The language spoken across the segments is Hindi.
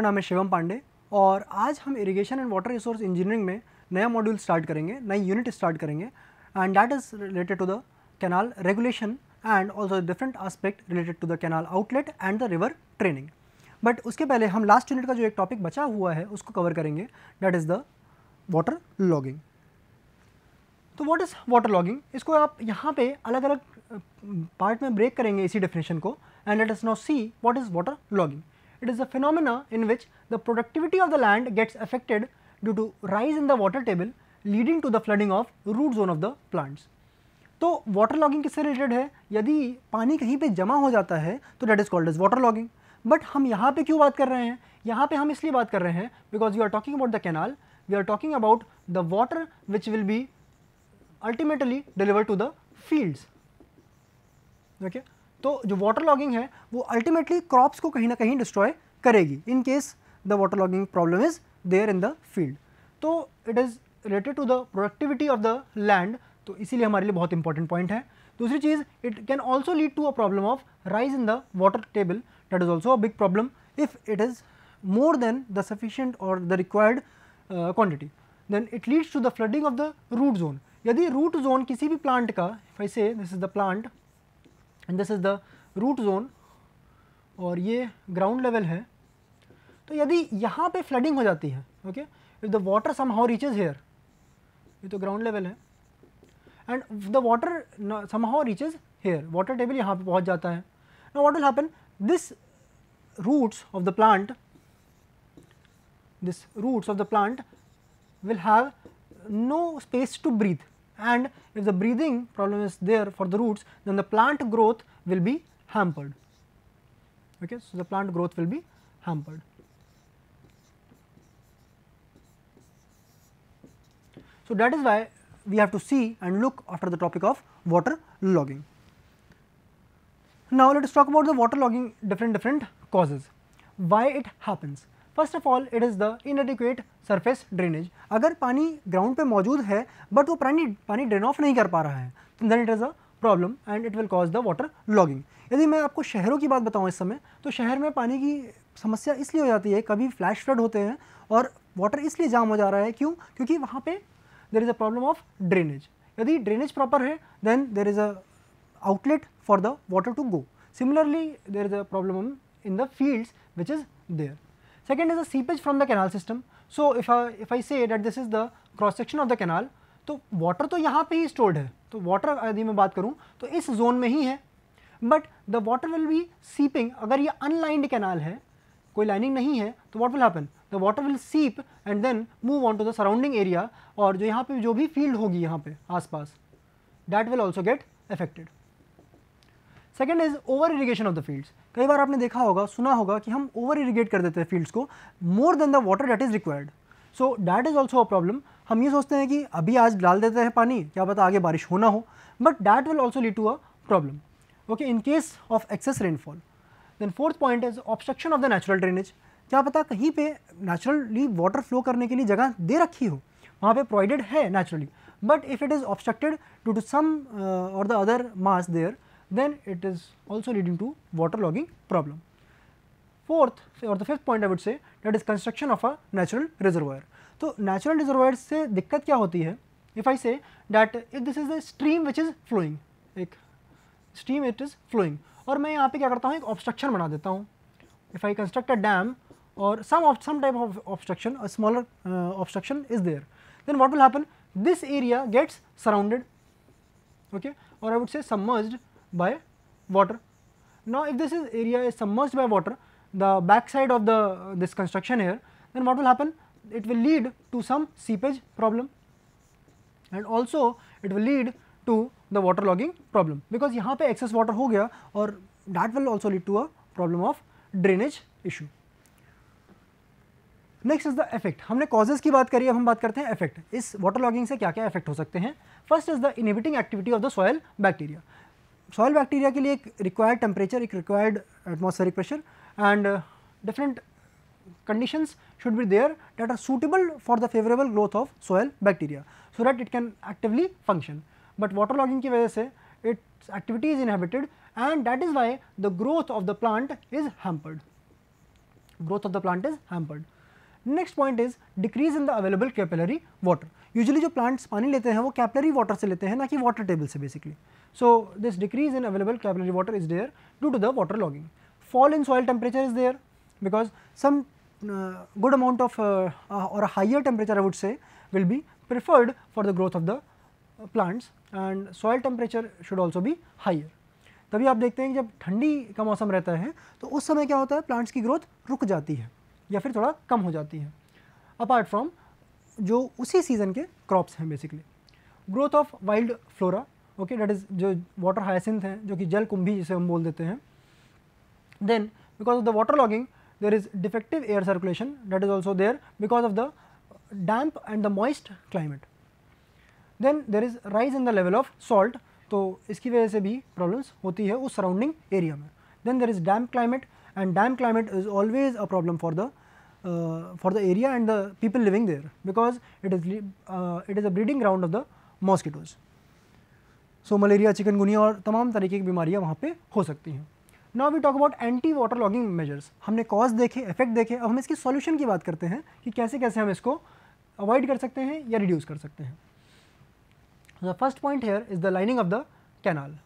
मेरा नाम है शिवम पांडे और आज हम irrigation and water resource engineering में नया मॉड्यूल स्टार्ट करेंगे नई यूनिट स्टार्ट करेंगे and that is related to the canal regulation and also different aspect related to the canal outlet and the river training but उसके पहले हम लास्ट यूनिट का जो एक टॉपिक बचा हुआ है उसको कवर करेंगे that is the water logging तो व्हाट इज़ वाटर लॉगिंग इसको आप यहाँ पे अलग अलग पार्ट में ब्रेक करेंगे इसी डेफिनेशन को and let us now see what is water logging it is a phenomena in which the productivity of the land gets affected due to rise in the water table leading to the flooding of root zone of the plants. तो वाटर लॉगिंग किससे रिलेटेड है यदि पानी कहीं पे जमा हो जाता है तो that is called as water logging but हम यहाँ पे क्यों बात कर रहे हैं यहाँ पे हम इसलिए बात कर रहे हैं because we are talking about the canal we are talking about the water which will be ultimately delivered to the fields okay तो जो वाटर लॉगिंग है वो अल्टीमेटली क्रॉप्स को कहीं ना कहीं डिस्ट्रॉय करेगी in case the water logging problem is there in the field तो it is related to the productivity of the land तो इसीलिए हमारे लिए बहुत इंपॉर्टेंट पॉइंट है दूसरी चीज़ it can also lead to a problem of rise in the water table that is also a big problem if it is more than the sufficient or the required quantity then it leads to the flooding of the root zone यदि रूट जोन किसी भी प्लांट का फैसे this is the plant and this is the root zone और ये ग्राउंड लेवल है तो यदि यहाँ पे फ्लडिंग हो जाती है okay if the water somehow reaches here ये तो ग्राउंड लेवल है and the water somehow reaches here water table यहाँ पे पहुँच जाता है ना what happen this roots of the plant this roots of the plant will have no space to breathe and if the breathing problem is there for the roots then the plant growth will be hampered. Okay. So, the plant growth will be hampered. So, that is why we have to see and look after the topic of water logging. Now, let us talk about the water logging different different causes, why it happens. First of all it is the inadequate surface drainage अगर पानी ग्राउंड पे मौजूद है बट वो पानी पानी ड्रेन ऑफ नहीं कर पा रहा है then it is a problem and it will cause the water logging यदि मैं आपको शहरों की बात बताऊँ इस समय तो शहर में पानी की समस्या इसलिए हो जाती है कभी फ्लैश फ्लड होते हैं और वाटर इसलिए जाम हो जा रहा है क्यों क्योंकि वहाँ पे there is a problem of drainage यदि ड्रेनेज प्रॉपर है then there is a outlet for the water to go similarly there is a problem in the fields which is there second is the seepage from the canal system. So if I if I say that this is the cross section of the तो वाटर तो यहाँ पे ही स्टोर्ड है तो वाटर यदि मैं बात करूँ तो इस जोन में ही है but the water will be seeping अगर ये अनलाइंड कैनाल है कोई लाइनिंग नहीं है तो what will happen the water will seep and then move on to the surrounding area और जो यहाँ पे जो भी फील्ड होगी यहाँ पे आसपास that will also get affected second is over irrigation of the fields कई बार आपने देखा होगा सुना होगा कि हम ओवर इरीगेट कर देते हैं फील्ड्स को more than the water that is required so that is also a problem हम ये सोचते हैं कि अभी आज डाल देते हैं पानी क्या पता आगे बारिश होना हो but that will also lead to a problem okay in case of excess rainfall then fourth point is obstruction of the natural drainage क्या पता कहीं पे नेचुरली वाटर फ्लो करने के लिए जगह दे रखी हो वहाँ पे प्रोवाइडेड है naturally but if it is obstructed to to some or the other mass there then it is also leading to water logging problem. Fourth or the fifth point I would say that is construction of a natural reservoir. So, natural reservoir से दिक्कत क्या होती है if I say that if this is a stream which is flowing एक stream it is flowing और मैं यहाँ पे क्या करता हूँ एक obstruction बना देता हूँ if I construct a dam or some of some type of obstruction a smaller uh, obstruction is there then what will happen this area gets surrounded okay or I would say submerged by water. Now, if this is area is submerged by water, the back side of the this construction here, then what will happen? It will lead to some seepage problem and also it will lead to the water logging problem because यहाँ पे excess water हो गया और that will also lead to a problem of drainage issue. Next is the effect हमने कॉजेज की बात करी अब हम बात करते हैं इफेक्ट इस वाटर लॉगिंग से क्या क्या इफेक्ट हो सकते हैं first is the inhibiting activity of the soil bacteria soil bacteria के लिए एक रिक्वायर्ड टेम्परेचर एक required atmospheric pressure and different conditions should be there that are suitable for the favorable growth of soil bacteria so that it can actively function but water logging की वजह से its activity is inhibited and that is why the growth of the plant is hampered growth of the plant is hampered next point is decrease in the available capillary water usually जो plants पानी लेते हैं वो capillary water से लेते हैं ना कि water table से basically So, this decrease in available capillary water is there due to the water logging. Fall in soil temperature is there because some uh, good amount of uh, uh, or a higher temperature I would say will be preferred for the growth of the plants and soil temperature should also be higher. तभी आप देखते हैं कि जब ठंडी का मौसम रहता है तो उस समय क्या होता है प्लांट्स की ग्रोथ रुक जाती है या फिर थोड़ा कम हो जाती है अपार्ट फ्रॉम जो उसी सीज़न के क्रॉप्स हैं basically growth of wild flora okay that is जो वाटर हाइसिंथ हैं जो कि जल कुंभी जिसे हम बोल देते हैं then because of the water logging there is defective air circulation that is also there because of the damp and the moist climate then there is rise in the level of salt तो इसकी वजह से भी प्रॉब्लम्स होती है उस सराउंडिंग एरिया में then there is damp climate and damp climate is always a problem for the for the area and the people living there because it is it is a breeding ground of the mosquitoes so malaria chikungunya और तमाम तरीके की बीमारियाँ वहाँ पर हो सकती हैं now we talk about anti water logging measures हमने कॉज देखे इफेक्ट देखे अब हम इसकी सॉल्यूशन की बात करते हैं कि कैसे कैसे हम इसको अवॉइड कर सकते हैं या रिड्यूस कर सकते हैं the first point here is the lining of the canal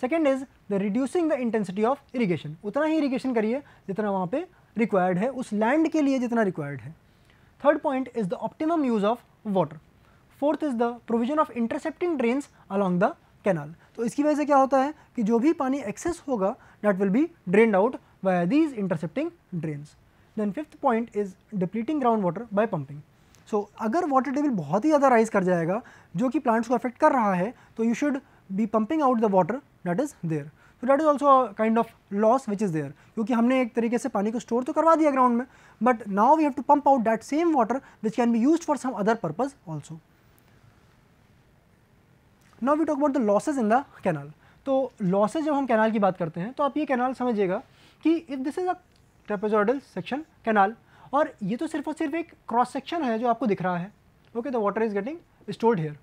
second is the reducing the intensity of irrigation उतना ही इरीगेशन करिए जितना वहाँ पे रिक्वायर्ड है उस लैंड के लिए जितना रिक्वायर्ड है third point is the optimum use of water fourth is the provision of intercepting drains along the canal तो इसकी वजह से क्या होता है कि जो भी पानी एक्सेस होगा that will be drained out by these intercepting drains then fifth point is depleting ground water by pumping so अगर वाटर टेबल बहुत ही ज़्यादा राइज कर जाएगा जो कि प्लांट्स को अफेक्ट कर रहा है तो you should be pumping out the water that is there so that is also kind of loss which is there क्योंकि हमने एक तरीके से पानी को स्टोर तो करवा दिया ग्राउंड में but now we have to pump out that same water which can be use for some other purpose also now we talk about the losses in the canal तो लॉसेज जब हम कैनाल की बात करते हैं तो आप ये कैनाल समझिएगा कि if this is a trapezoidal section canal और ये तो सिर्फ और सिर्फ एक क्रॉस सेक्शन है जो आपको दिख रहा है okay the water is getting stored here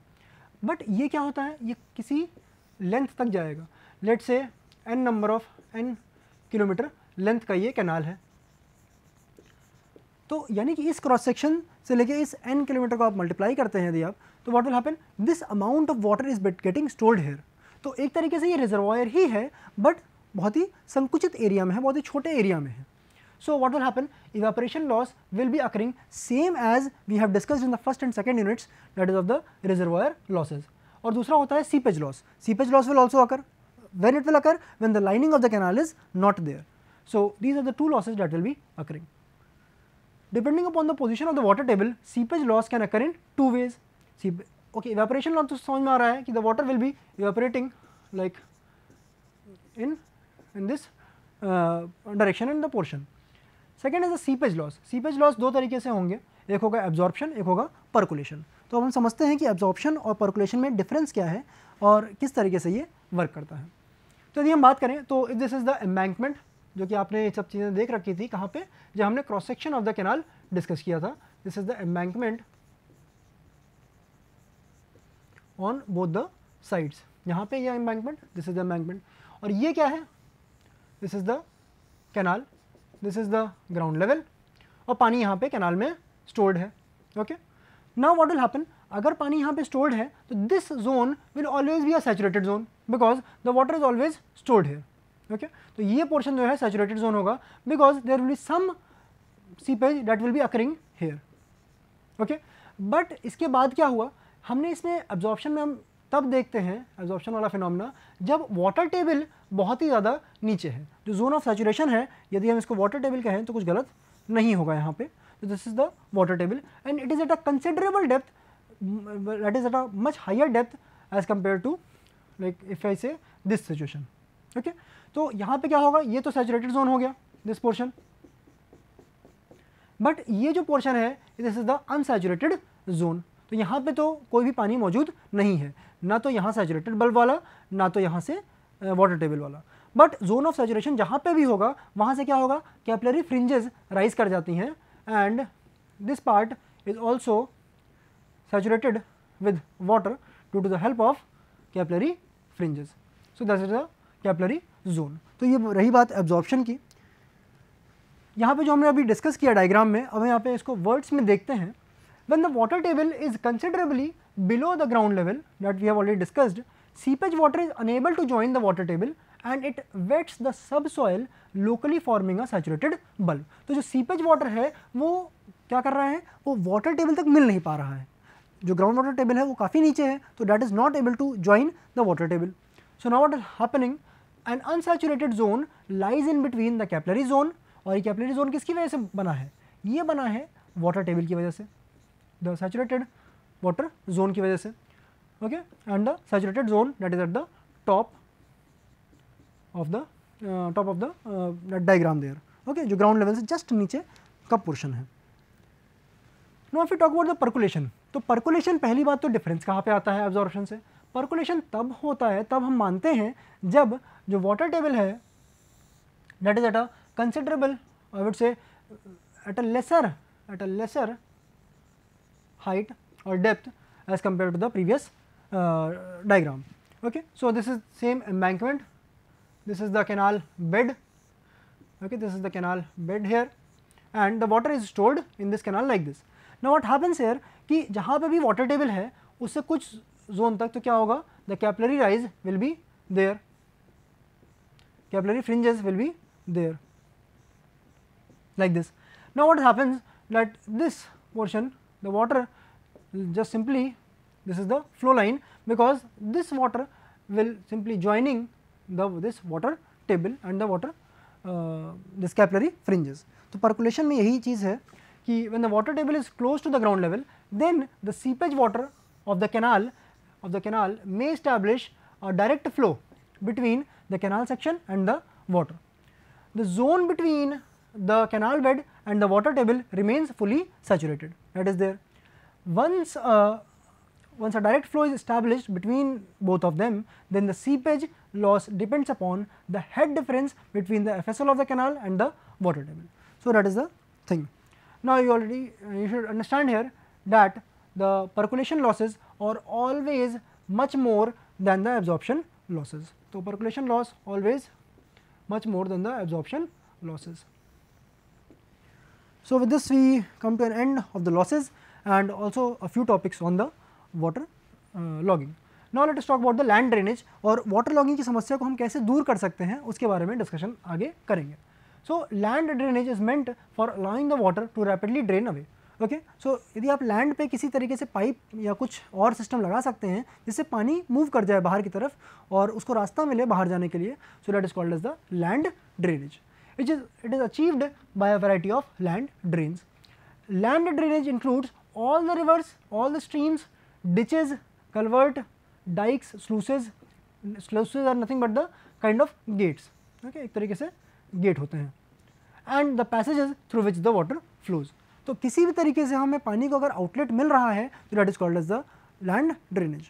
but ये क्या होता है ये किसी लेंथ तक जाएगा let's say n number of n kilometre length का ये कैनाल है तो यानी कि इस क्रॉस सेक्शन से लेके इस एन किलोमीटर को आप मल्टीप्लाई करते हैं यदि आप तो what will happen this amount of water is getting stored here तो एक तरीके से ये रिजर्वायर ही है बट बहुत ही संकुचित एरिया में है बहुत ही छोटे एरिया में है so what will happen evaporation loss will be occurring same as we have discussed in the first and second units that is of the reservoir losses और दूसरा होता है seepage loss seepage loss will also occur when it will occur when the lining of the canal is not there so these are the two losses that will be occurring Depending upon the position of the water table, seepage loss can occur in two ways. see okay, evaporation loss to samajh mein aa raha hai ki the water will be evaporating like in in this uh, direction and the portion. Second is the seepage loss. Seepage loss do tarike se honge ek hoga absorption, ek hoga percolation. to ab hum samajhte hain ki absorption aur percolation mein difference kya hai aur kis tarike se ye work karta hai तो यदि हम बात करें तो if this is the embankment जो कि आपने ये सब चीज़ें देख रखी थी कहाँ पे जब हमने cross section of the canal discuss किया था this is the embankment on both the sides यहाँ पे ये embankment this is the embankment और ये क्या है this is the canal this is the ground level और पानी यहाँ पे कैनाल में स्टोर्ड है okay now what will happen अगर पानी यहाँ पे स्टोर्ड है तो this zone will always be a saturated zone because the water is always stored है ओके तो ये पोर्शन जो है सेचुरेटेड जोन होगा because there will be some seepage that will be occurring here okay but इसके बाद क्या हुआ हमने इसमें एब्जॉर्प्शन में हम तब देखते हैं एब्जॉर्प्शन वाला फिनोमिना जब वाटर टेबल बहुत ही ज़्यादा नीचे है जो जोन ऑफ सेचुरेशन है यदि हम इसको वाटर टेबल कहें तो कुछ गलत नहीं होगा यहाँ पे तो this is the water table and it is at a considerable depth that is at a much higher depth as compare to like if I say this situation okay तो यहाँ पे क्या होगा ये तो सेचुरेटेड जोन हो गया दिस पोर्शन बट ये जो पोर्शन है this is the unsaturated zone तो यहाँ पे तो कोई भी पानी मौजूद नहीं है ना तो यहाँ सेचुरेटेड बल्ब वाला ना तो यहाँ से वाटर टेबल वाला बट जोन ऑफ सेचुरेशन जहाँ पे भी होगा वहाँ से क्या होगा कैपलरी फ्रिंजेस राइज कर जाती हैं and this part is also saturated with water due to the help of capillary fringes so that is the capillary zone तो ये रही बात एब्जॉर्प्शन की यहाँ पे जो हमने अभी डिस्कस किया डायग्राम में अब यहाँ पे इसको वर्ड्स में देखते हैं when the water table is considerably below the ground level that we have already discussed seepage water is unable to join the water table and it wets the subsoil locally forming a saturated bulb तो जो सीपेज वाटर है वो क्या कर रहा है वो वाटर टेबल तक मिल नहीं पा रहा है जो ग्राउंड वाटर टेबल है वो काफ़ी नीचे है तो that is not able to join the water table so now what is happening and unsaturated zone lies in between the capillary zone और ये कैपलरी जोन किसकी वजह से बना है ये बना है वाटर टेबल की वजह से द सेचुरेटेड वाटर जोन की वजह से okay and the saturated zone that is at the top of the top of the diagram there okay जो ग्राउंड लेवल से जस्ट नीचे का पोर्शन है no if you talk about the percolation तो परकुलेशन पहली बात तो डिफरेंस कहाँ पे आता है ऑब्जॉर्बेशन से परकुलेशन तब होता है तब हम मानते हैं जब जो वाटर टेबल है that is at a considerable I would say at a lesser at a lesser height और depth as compare to the previous diagram okay so this is same embankment this is the canal bed okay this is the canal bed here and the water is stored in this canal like this no what happens here कि जहाँ पर भी वाटर टेबल है उससे कुछ जोन तक तो क्या होगा the capillary rise will be there capillary fringes will be there like this no what happens that this portion the water just simply this is the flow line because this water will simply joining the this water table and the water this capillary fringes तो पर्कुलेशन में यही चीज़ है कि when the water table is close to the ground level then the seepage water of the canal of the canal may establish a direct flow between the canal section and the water. The zone between the canal bed and the water table remains fully saturated that is there. Once a, uh, once a direct flow is established between both of them then the seepage loss depends upon the head difference between the FSL of the canal and the water table. So, that is the thing. Now, you already uh, you should understand here that the percolation losses are always much more than the absorption losses. So, percolation loss always much more than the absorption losses. So, with this we come to an end of the losses and also a few topics on the water uh, logging. Now, let us talk about the land drainage or water logging ki samasya ko hum kaise dur kar sakte hain uske बारे mein discussion aage karenge So, land drainage is meant for allowing the water to rapidly drain away. Okay so यदि आप लैंड पे किसी तरीके से पाइप या कुछ और सिस्टम लगा सकते हैं जिससे पानी मूव कर जाए बाहर की तरफ और उसको रास्ता मिले बाहर जाने के लिए so that is called as the land drainage it is it is achieved by a variety of land drains land drainage includes all the rivers all the streams ditches culvert dykes sluices sluices are nothing but the kind of gates okay एक तरीके से गेट होते हैं and the passage through which the water flows तो किसी भी तरीके से हमें पानी को अगर आउटलेट मिल रहा है तो that is called as the land drainage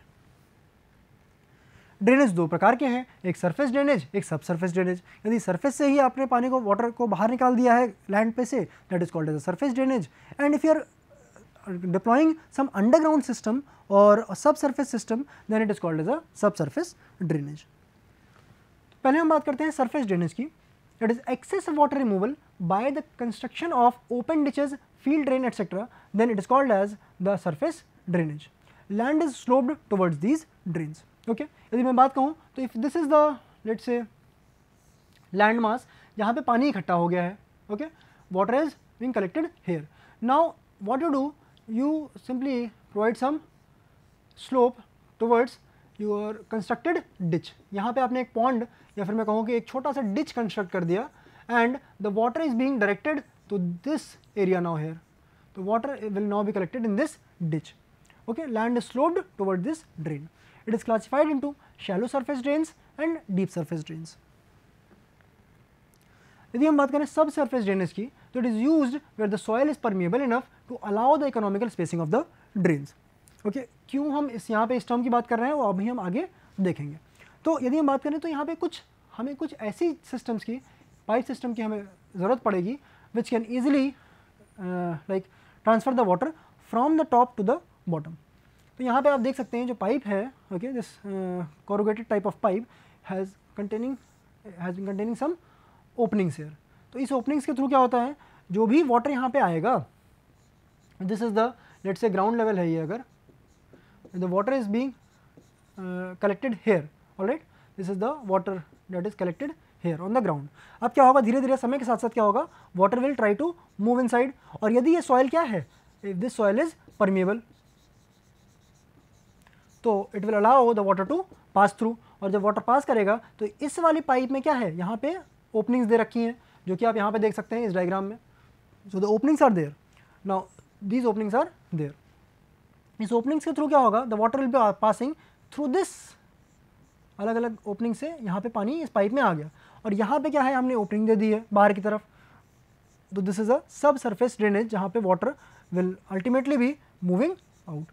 drainage दो प्रकार के हैं एक सरफेस ड्रेनेज एक सब सरफेस ड्रेनेज यदि सरफेस से ही आपने पानी को वाटर को बाहर निकाल दिया है लैंड पे से that is called as a surface drainage and if you are some underground system और सब a system uh, system it is called as a sub subsurface drainage पहले हम बात करते हैं सरफेस ड्रेनेज की that is excess water removal by the construction of open ditches, field drain etc. then it is called as the surface drainage. Land is sloped towards these drains. Okay? yadi main baat कहूँ to if this is the let's say land mass यहाँ पे पानी इकट्ठा हो गया है okay water is being collected here now what you do you simply provide some slope towards your constructed ditch यहाँ पे आपने एक पॉन्ड या फिर मैं कहूँ कि एक छोटा सा डिच कंस्ट्रक्ट कर दिया and the water is being directed to this area now here तो water will now be collected in this ditch okay land sloped toward this drain it is classified into shallow surface drains and deep surface drains यदि हम बात करें सब सर्फेस ड्रेनेज की तो it is use where the soil is permeable enough to allow the economical spacing of the drains okay क्यों हम इस यहाँ पे इस टर्म की बात कर रहे हैं वो अभी हम आगे देखेंगे तो यदि हम बात करें तो यहाँ पे कुछ हमें कुछ ऐसी सिस्टम्स की पाइप सिस्टम की हमें ज़रूरत पड़ेगी which can easily like transfer the water from the top to the bottom तो यहाँ पे आप देख सकते हैं जो पाइप है okay this corrugated type of pipe has containing has been containing some openings here तो इस ओपनिंग्स के थ्रू क्या होता है जो भी वाटर यहाँ पे आएगा this is the let's say ground level है ये अगर the water is being uh, collected here all right this is the water that is collected here on the ground ab kya hoga dheere dheere samay ke sath sath kya hoga water will try to move inside aur yadi ye soil kya hai if this soil is permeable तो it will allow the water to pass through और जब water pass करेगा तो इस वाली पाइप में क्या है यहाँ पे openings दे रखी हैं जो कि आप यहाँ पे देख सकते हैं इस डायग्राम में so the openings are there now these openings are there इस ओपनिंग्स के थ्रू क्या होगा the water will be passing through this अलग अलग ओपनिंग से यहाँ पे पानी इस पाइप में आ गया और यहाँ पे क्या है हमने ओपनिंग दे दी है बाहर की तरफ तो this is a sub surface drainage जहाँ पे water will ultimately be moving out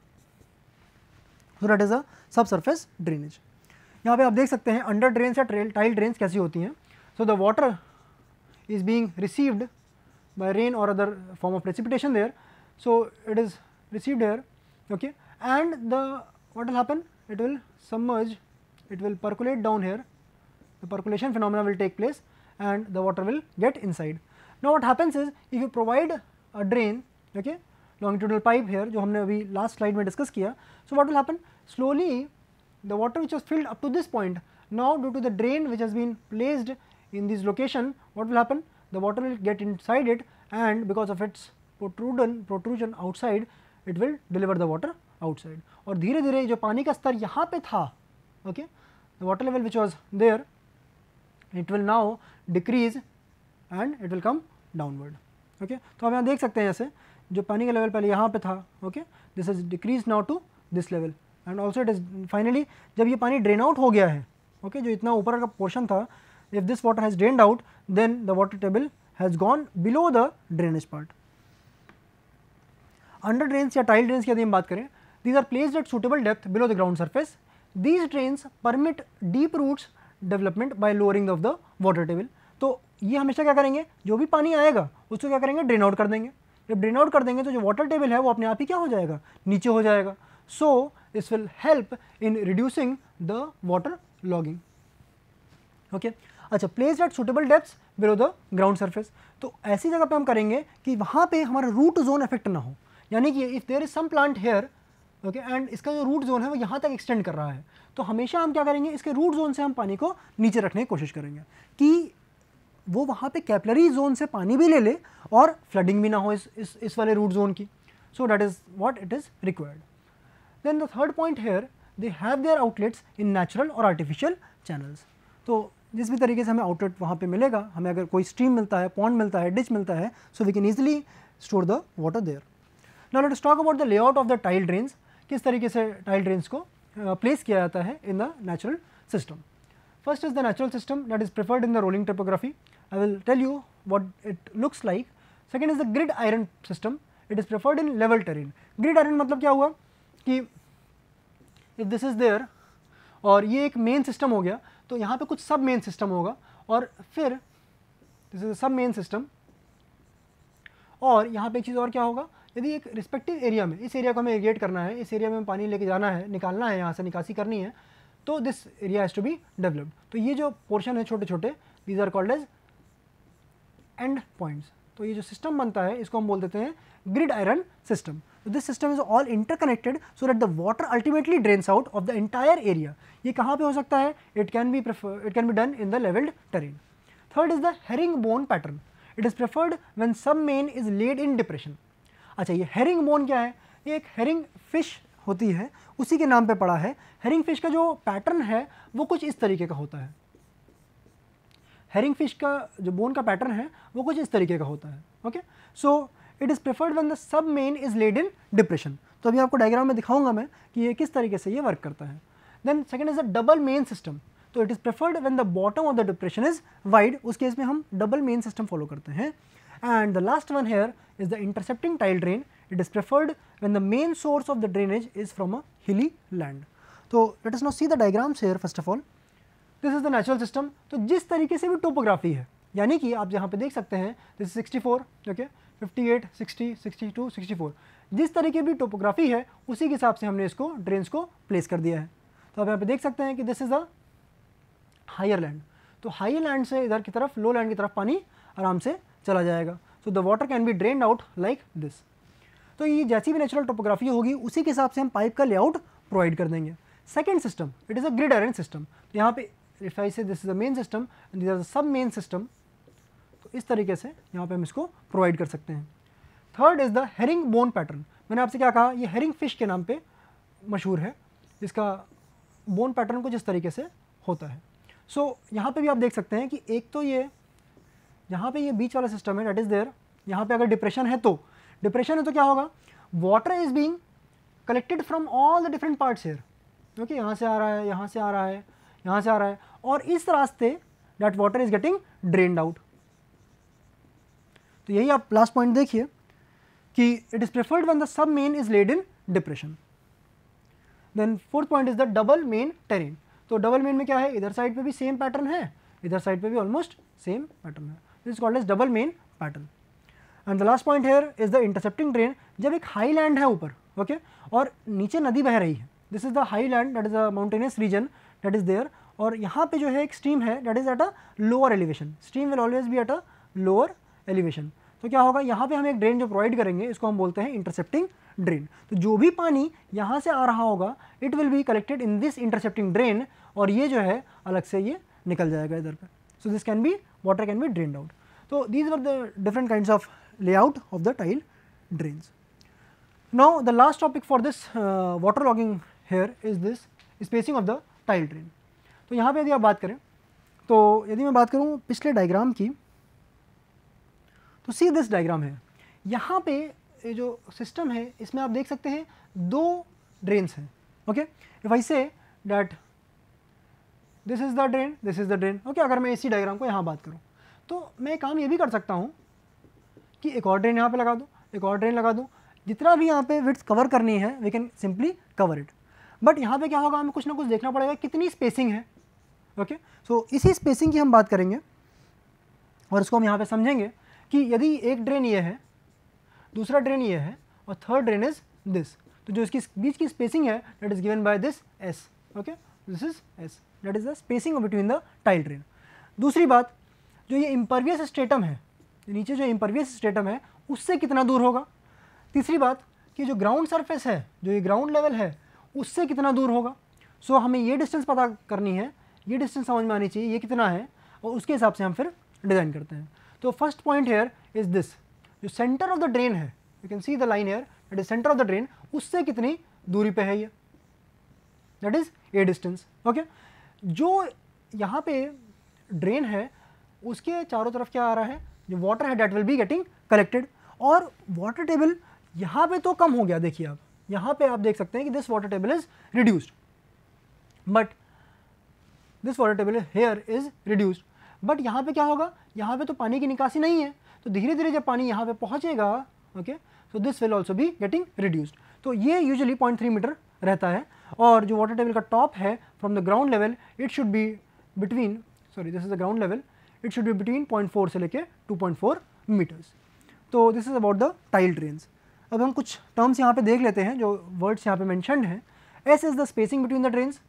so that is a sub surface drainage यहाँ पे आप देख सकते हैं अंडर ड्रेन या ट्रेल टाइल ड्रेन कैसी होती हैं so the water is being received by rain और other form of precipitation there so it is received here okay and the what will happen it will submerge it will percolate down here the percolation phenomena will take place and the water will get inside now what happens is if you provide a drain okay longitudinal pipe here जो we अभी last slide में discuss किया so what will happen slowly the water which was filled up to this point now due to the drain which has been placed in this location what will happen the water will get inside it and because of its protrusion protrusion outside it will deliver the water outside और धीरे धीरे जो पानी का स्तर यहाँ पे था okay the water level which was there it will now decrease and it will come downward okay तो आप यहाँ देख सकते हैं ऐसे जो पानी का लेवल पहले यहाँ पे था okay this is decrease now to this level and also it is finally जब ये पानी ड्रेन आउट हो गया है ओके okay, जो इतना ऊपर का पोर्शन था if this water has drain out then the water table has gone below the drainage part under drains या टाइल ड्रेन्स की यदि हम बात करें these are placed at suitable depth below the ground surface these drains permit deep roots development by lowering of the water table तो ये हमेशा क्या करेंगे जो भी पानी आएगा उसको क्या करेंगे ड्रेन आउट कर देंगे जब ड्रेन आउट कर देंगे तो जो वाटर टेबल है वो अपने आप ही क्या हो जाएगा नीचे हो जाएगा so this will help in reducing the water logging okay अच्छा place at suitable depths below the ground surface तो ऐसी जगह पे हम करेंगे कि वहाँ पे हमारा रूट जोन इफेक्ट ना हो यानी कि if there is some plant here okay and इसका जो रूट जोन है वो यहाँ तक एक्सटेंड कर रहा है तो हमेशा हम क्या करेंगे इसके रूट जोन से हम पानी को नीचे रखने की कोशिश करेंगे कि वो वहाँ पे कैपलरी जोन से पानी भी ले ले और फ्लडिंग भी ना हो इस इस, इस वाले रूट जोन की so that is what it is required then the third point here they have their outlets in natural और आर्टिफिशियल चैनल्स तो जिस भी तरीके से हमें आउटलेट वहाँ पे मिलेगा हमें अगर कोई स्ट्रीम मिलता है पॉन्ड मिलता है डिच मिलता है so we can easily store the water there Now let us talk about the layout of the tile drains किस तरीके से tile drains को place किया जाता है in the natural system. First is the natural system that is preferred in the rolling topography. I will tell you what it looks like. Second is the grid iron system. It is preferred in level terrain. Grid iron मतलब क्या हुआ कि if this is there और ये एक main system हो गया तो यहाँ पे कुछ सब मेन सिस्टम होगा और फिर this is sub main system और यहाँ पे एक चीज़ और क्या होगा यदि एक रिस्पेक्टिव एरिया में इस एरिया को हमें इरीगेट करना है इस एरिया में पानी लेके जाना है निकालना है यहाँ से निकासी करनी है तो this area has to be developed तो ये जो पोर्शन है छोटे छोटे these are called as end points तो ये जो सिस्टम बनता है इसको हम बोल देते हैं gridiron system this system is all interconnected so that the water ultimately drains out of the entire area ये कहाँ पे हो सकता है it can be it can be done in the levelled terrain third is the herring bone pattern it is preferred when sub main is laid in depression अच्छा ये हेरिंग मोन क्या है ये एक हेरिंग फिश होती है उसी के नाम पे पड़ा है हेरिंग फिश का जो पैटर्न है वो कुछ इस तरीके का होता है हेरिंग फिश का जो बोन का पैटर्न है वो कुछ इस तरीके का होता है okay so it is preferred when the sub main is laid in depression तो अभी आपको डायग्राम में दिखाऊंगा मैं कि ये किस तरीके से ये वर्क करता है then second is a double main system तो it is preferred when the bottom of the depression is wide उस केस में हम डबल मेन सिस्टम फॉलो करते हैं And the last one here is the intercepting tile drain. It is preferred when the main source of the drainage is from a hilly land. So, let us now see the diagrams here first of all. This is the natural system तो जिस तरीके से भी टोपोग्राफी है यानी कि आप यहाँ पे देख सकते हैं this sixty four okay fifty eight sixty sixty two sixty four जिस तरीके भी टोपोग्राफी है उसी के हिसाब से हमने इसको ड्रेन्स को प्लेस कर दिया है तो आप यहाँ पे देख सकते हैं कि this is a higher land तो हायर लैंड से इधर की तरफ लो लैंड की तरफ पानी आराम से चला जाएगा so the water can be drain out like this तो ये जैसी भी नेचुरल टोपोग्राफी होगी उसी के हिसाब से हम पाइप का लेआउट प्रोवाइड कर देंगे second system it is a grid arrange system तो यहाँ पे if I say this is the main system this are sub main system तो इस तरीके से यहाँ पे हम इसको प्रोवाइड कर सकते हैं third is the herring bone pattern मैंने आपसे क्या कहा ये हेरिंग फिश के नाम पे मशहूर है इसका बोन पैटर्न कुछ इस तरीके से होता है सो so, यहाँ पे भी आप देख सकते हैं कि एक तो ये यहाँ पे ये बीच वाला सिस्टम है डेट इज़ देयर यहाँ पे अगर डिप्रेशन है तो डिप्रेशन है तो क्या होगा water is being collected from all the different parts here okay यहाँ से आ रहा है यहाँ से आ रहा है यहाँ से आ रहा है और इस रास्ते that water is getting drained out तो यही आप लास्ट पॉइंट देखिए कि it is preferred when the sub main is laid in depression then fourth point is the double main terrain तो डबल मेन में क्या है इधर साइड पे भी सेम पैटर्न है इधर साइड पे भी ऑलमोस्ट सेम पैटर्न है this is called as double main pattern and the last point here is the intercepting drain जब एक high land है ऊपर okay और नीचे नदी बह रही है this is the high land that is a mountainous region that is there और यहाँ पे जो है एक stream है that is at a lower elevation stream will always be at a lower elevation तो क्या होगा यहाँ पे हम एक ड्रेन जो प्रोवाइड करेंगे इसको हम बोलते हैं इंटरसेप्टिंग ड्रेन तो जो भी पानी यहाँ से आ रहा होगा it will be collected in this intercepting drain और ये जो है अलग से ये निकल जाएगा इधर पर so this can be water can be drained out. So, these were the different kinds of layout of the tile drains. Now, the last topic for this uh, water logging here is this spacing of the tile drain. तो यहाँ पे यदि आप बात करें तो यदि मैं बात करूँ पिछले डायग्राम की तो सी दिस डायग्राम है यहाँ पे ये जो सिस्टम है इसमें आप देख सकते हैं दो ड्रेन्स हैं okay if I say that this is the drain this is the drain okay अगर मैं इसी डायग्राम को यहाँ बात करूँ तो मैं काम ये भी कर सकता हूँ कि एक और ड्रेन यहाँ पे लगा दूँ एक और ड्रेन लगा दूँ जितना भी यहाँ पे विड्स कवर करनी है we can simply cover it but यहाँ पे क्या होगा हमें कुछ ना कुछ देखना पड़ेगा कितनी स्पेसिंग है ओके okay? सो so, इसी स्पेसिंग की हम बात करेंगे और इसको हम यहाँ पे समझेंगे कि यदि एक ड्रेन ये है दूसरा ड्रेन ये है और थर्ड ड्रेन इज दिस तो जो इसकी बीच की स्पेसिंग है that is given by this S okay this is S that is the spacing between the tile drain दूसरी बात जो ये इम्परवियस स्टेटम है नीचे जो इम्परवियस स्टेटम है उससे कितना दूर होगा तीसरी बात कि जो ग्राउंड सरफेस है जो ये ग्राउंड लेवल है उससे कितना दूर होगा सो so, हमें ये डिस्टेंस पता करनी है ये डिस्टेंस समझ में आनी चाहिए ये कितना है और उसके हिसाब से हम फिर डिज़ाइन करते हैं तो first point here is this जो सेंटर ऑफ द ड्रेन है you can see the line here that is centre of the drain उससे कितनी दूरी पे है ये that is a distance okay जो यहाँ पे ड्रेन है उसके चारों तरफ क्या आ रहा है जो वाटर है that will be getting collected और वाटर टेबल यहाँ पे तो कम हो गया देखिए आप यहाँ पे आप देख सकते हैं कि this water table is reduced but this water table here is reduced but यहाँ पे क्या होगा यहाँ पे तो पानी की निकासी नहीं है तो धीरे धीरे जब पानी यहाँ पे पहुँचेगा okay so this will also भी गेटिंग रिड्यूस्ड तो ये यूजली पॉइंट थ्री मीटर रहता है और जो वाटर टेबल का टॉप है from the ground level it should be between sorry this is the ground level it should be between 0.4 से लेके 2.4 मीटर्स तो this is about the tile drains अब हम कुछ टर्म्स यहाँ पे देख लेते हैं जो वर्ड्स यहाँ पे मैंशनड हैं S is the spacing between the drains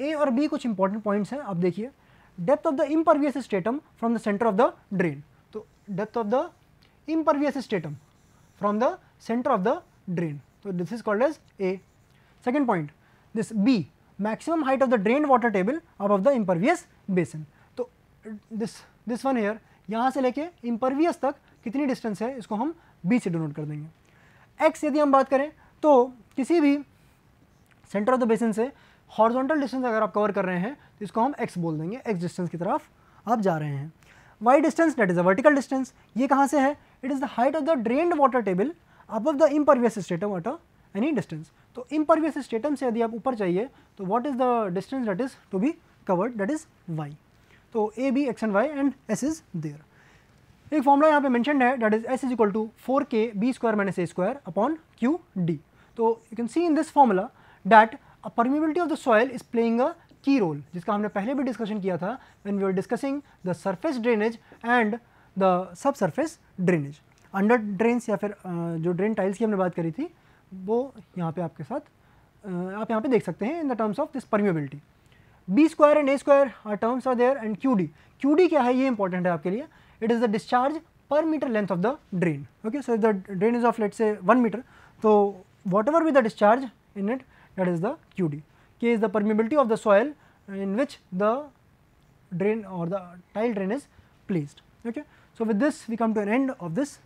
A और बी कुछ इंपॉर्टेंट पॉइंट्स हैं आप देखिए depth of the impervious stratum from the centre of the drain तो depth of the impervious stratum from the centre of the drain तो this is called as A Second point, this B maximum height of the drained water table above the impervious basin. तो this this one here यहाँ से लेके impervious तक कितनी distance है इसको हम B से denote कर देंगे X यदि हम बात करें तो किसी भी सेंटर ऑफ द बेसिन से हॉर्जोंटल डिस्टेंस अगर आप कवर कर रहे हैं तो इसको हम x बोल देंगे x डिस्टेंस की तरफ आप जा रहे हैं y distance that is a vertical distance ये कहाँ से है it is the height of the drained water table above the impervious स्टेट ऑफ वाटर एनी डिस्टेंस तो इम्परवियस स्टेटम से यदि आप ऊपर चाहिए तो what is the distance that is to be covered that is Y तो A B X and Y and S is there एक फॉर्मूला यहाँ पे मैंशन है that is S is equal to four K B square minus A square upon Q D तो you can see in this formula that permeability of the soil is playing a key role जिसका हमने पहले भी डिस्कशन किया था when we are discussing the surface drainage and the sub surface drainage under drains या फिर जो ड्रेन टाइल्स की हमने बात करी थी वो यहाँ पे आपके साथ आप यहाँ पे देख सकते हैं in the terms of this permeability B square and A square are terms are there and Q D Q D क्या है ये इंपॉर्टेंट है आपके लिए it is the discharge per metre length of the drain okay so the drain is of let say one metre तो whatever with the discharge in it that is the Q D K is the permeability of the soil in which the drain और the tile drain is placed okay so with this we come to an end of this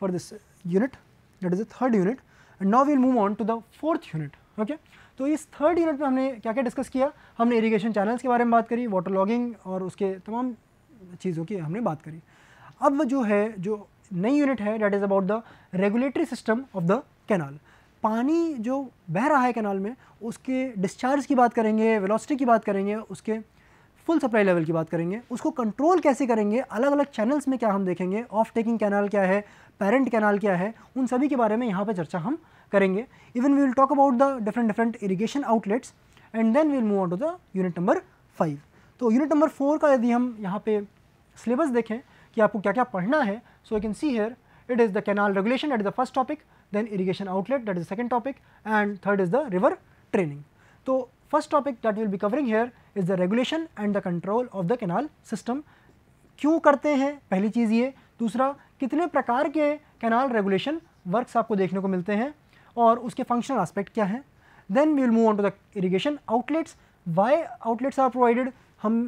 for this unit that is the third unit and now will move on to the fourth unit okay तो इस थर्ड यूनिट में हमने क्या क्या डिस्कस किया हमने इरीगेशन चैनल्स के बारे में बात करी वाटर लॉगिंग और उसके तमाम चीज़ों की हमने बात करी अब जो है जो नई यूनिट है that is about the regulatory system of the canal पानी जो बह रहा है कैनाल में उसके डिस्चार्ज की बात करेंगे वेलोसिटी की बात करेंगे उसके फुल सप्लाई लेवल की बात करेंगे उसको कंट्रोल कैसे करेंगे अलग अलग चैनल्स में क्या हम देखेंगे ऑफ टेकिंग कैनाल क्या है पेरेंट कैनाल क्या है उन सभी के बारे में यहाँ पर चर्चा हम करेंगे even we will talk about the different different irrigation outlets and then we'll move on to the unit number five तो यूनिट नंबर फोर का यदि हम यहाँ पे सिलेबस देखें कि आपको क्या क्या पढ़ना है so you can see here it is the canal regulation at is the first topic then irrigation outlet that is the second topic and third is the river training तो First topic that we will be covering here is the regulation and the control of the canal system. क्यों करते हैं पहली चीज़ ये दूसरा कितने प्रकार के कैनाल रेगुलेशन वर्क्स आपको देखने को मिलते हैं और उसके फंक्शनल आस्पेक्ट क्या हैं then we will move on to the irrigation outlets why outlets are provided हम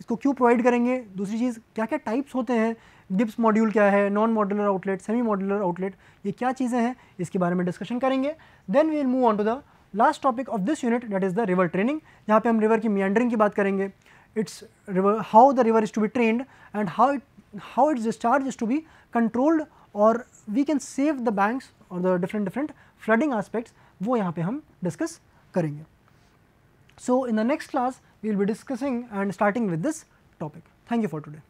इसको क्यों प्रोवाइड करेंगे दूसरी चीज़ क्या क्या टाइप्स होते हैं डिप्स मॉड्यूल क्या है non modular outlet semi modular outlet ये क्या चीज़ें हैं इसके बारे में डिस्कशन करेंगे then we will move on to the last topic of this unit that is the river training यहाँ पे हम रिवर की मियंडरिंग की बात करेंगे it's river how the river is to be trained and how it how it's discharge is to be controlled और we can save the banks और the different different flooding aspects वो यहाँ पे हम डिस्कस करेंगे so in the next class we will be discussing and starting with this topic thank you for today